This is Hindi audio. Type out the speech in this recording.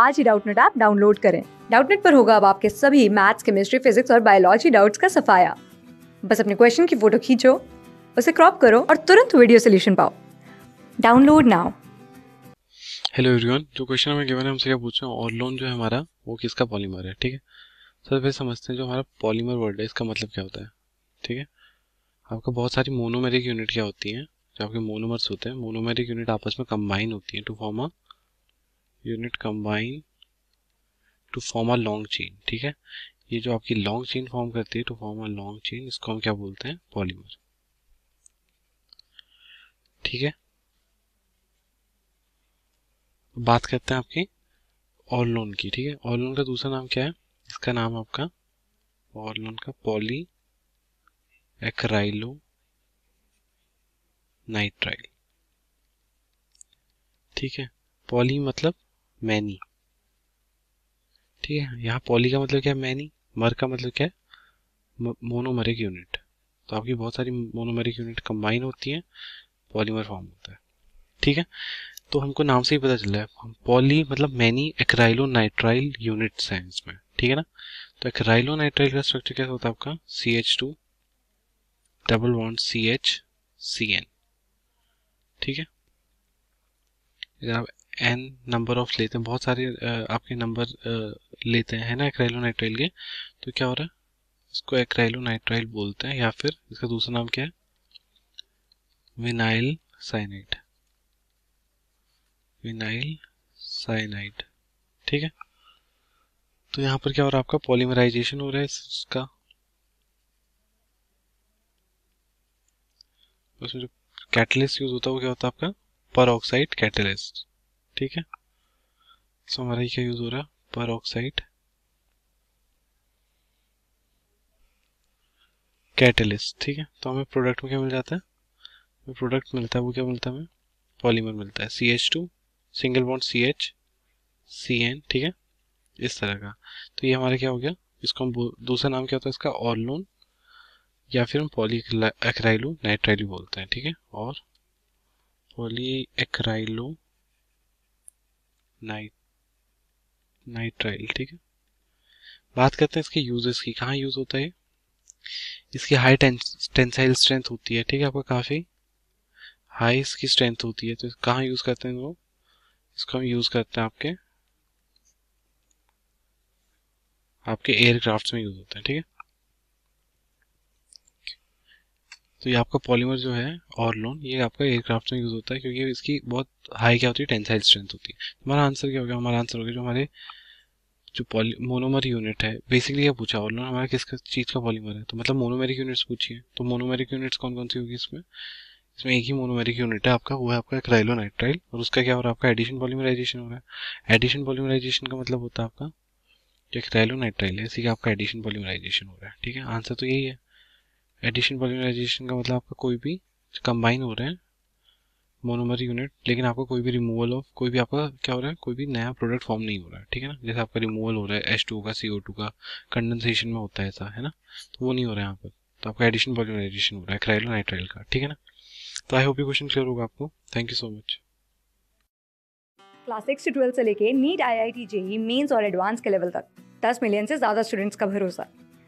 आज ही डाउटनेट ऐप डाउनलोड करें डाउटनेट पर होगा अब आपके सभी मैथ्स केमिस्ट्री फिजिक्स और बायोलॉजी डाउट्स का सफाया बस अपने क्वेश्चन की फोटो खींचो उसे क्रॉप करो और तुरंत वीडियो सोल्यूशन पाओ डाउनलोड नाउ हेलो एवरीवन जो क्वेश्चन हमें गिवन है हमसे क्या पूछ रहे हैं और लोन जो है हमारा वो किसका पॉलीमर है ठीक है सर फिर समझते हैं जो हमारा पॉलीमर वर्ड है इसका मतलब क्या होता है ठीक है आपका बहुत सारी मोनोमेरिक यूनिट क्या होती हैं जो आपके मोनोमर्स होते हैं मोनोमेरिक यूनिट आपस में कंबाइन होती है to form a unit combine to form a long chain ठीक है ये जो आपकी लॉन्ग चेन फॉर्म करती है to form a long chain इसको हम क्या बोलते हैं पॉलीमर ठीक है बात करते हैं आपकी ऑर्लोन की ठीक है ऑर्लोन का दूसरा नाम क्या है इसका नाम आपका ऑर्लोन का पॉली एक्राइलो नाइट्राइल ठीक है पॉली मतलब मैनी ठीक है यहाँ पॉली का मतलब क्या है मैनी मर का मतलब क्या है मोनोमरिक यूनिट तो आपकी बहुत सारी मोनोमरिक यूनिट कंबाइन होती हैं पॉलीमर फॉर्म होता है ठीक है तो हमको नाम से ही पता चला है पॉली मतलब मैनी एक्राइलो नाइट्राइल यूनिट्स हैं इसमें ठीक है ना तो एक्राइलो नाइट्राइल का स्ट्रक्चर कैसा होता है आपका C H two double one C H C N ठीक है अगर आप एन नंबर ऑफ लेते हैं बहुत सारे आपके नंबर लेते हैं है ना नाइट्राइल के तो क्या हो रहा है इसको नाइट्राइल बोलते हैं या फिर इसका दूसरा नाम क्या है विनाइल साइनाइड विनाइल साइनाइड ठीक है तो यहाँ पर क्या हो रहा है आपका पॉलीमराइजेशन हो रहा है इसका उसमें जो कैटलिस्ट यूज होता है वो क्या होता है आपका पर ऑक्साइड कैटलिस्ट ठीक है सो हमारा ये क्या यूज़ हो रहा है पर ऑक्साइड कैटलिस्ट ठीक है तो हमें प्रोडक्ट में क्या मिल जाता है प्रोडक्ट मिलता है वो क्या मिलता है हमें पॉलीमर मिलता है C H two single bond C H C N ठीक है इस तरह का तो ये हमारा क्या हो गया इसको हम दूसरा नाम क्या होता है इसका ऑर्लोन या फिर हम पॉली एक्राइलो नाइट्राइलो बोलते हैं ठीक है और पॉली एक्राइलो नाइट नाइट्राइल ठीक है बात करते हैं इसके यूजेस की कहाँ यूज होता है इसकी हाई टेंसाइल स्ट्रेंथ होती है ठीक है आपका काफ़ी हाई इसकी स्ट्रेंथ होती है तो कहाँ यूज़ करते हैं वो इसको हम यूज़ करते हैं आपके आपके एयरक्राफ्ट्स में यूज़ होता है ठीक है तो ये आपका पॉलीमर जो है और लोन ये आपका एयरक्राफ्ट में यूज़ होता है क्योंकि इसकी बहुत हाई क्या होती है टेंसाइल स्ट्रेंथ होती है हमारा आंसर क्या हो गया हमारा आंसर हो गया जो हमारे जो पॉली मोनोमर यूनिट है बेसिकली ये पूछा और हमारा किस चीज़ का पॉलीमर है तो मतलब मोनोमेरिक यूनिट्स पूछिए तो मोनोमेरिक यूनिट्स कौन कौन सी होगी इसमें इसमें एक ही मोनोमेरिक यूनिट है आपका वो है आपका नाइट्राइल और उसका क्या हो रहा है आपका एडिशन पॉलीमराइजेशन हो रहा है एडिशन पॉलीमराइजेशन का मतलब होता है आपका जो नाइट्राइल है इसी का आपका एडिशन पॉलीमराइजेशन हो रहा है ठीक है आंसर तो यही है एडिशन पॉलीमराइजेशन का मतलब आपका कोई भी कंबाइन हो रहे हैं मोनोमर यूनिट लेकिन आपको कोई भी रिमूवल ऑफ कोई भी आपका क्या हो रहा है कोई भी नया प्रोडक्ट फॉर्म नहीं हो रहा है ठीक है ना जैसे आपका रिमूवल हो रहा है एच टू का सी ओ टू का कंडेंसेशन में होता है ऐसा है ना तो वो नहीं हो रहा है यहाँ पर तो आपका एडिशन पॉलीमराइजेशन हो रहा है क्राइलो नाइट्राइल का ठीक है ना तो आई होप ये क्वेश्चन क्लियर होगा आपको thank you so much class six से ट्वेल्थ से लेके NEET I I T JEE mains और एडवांस के लेवल तक दस मिलियन से ज़्यादा स्टूडेंट्स का भरोसा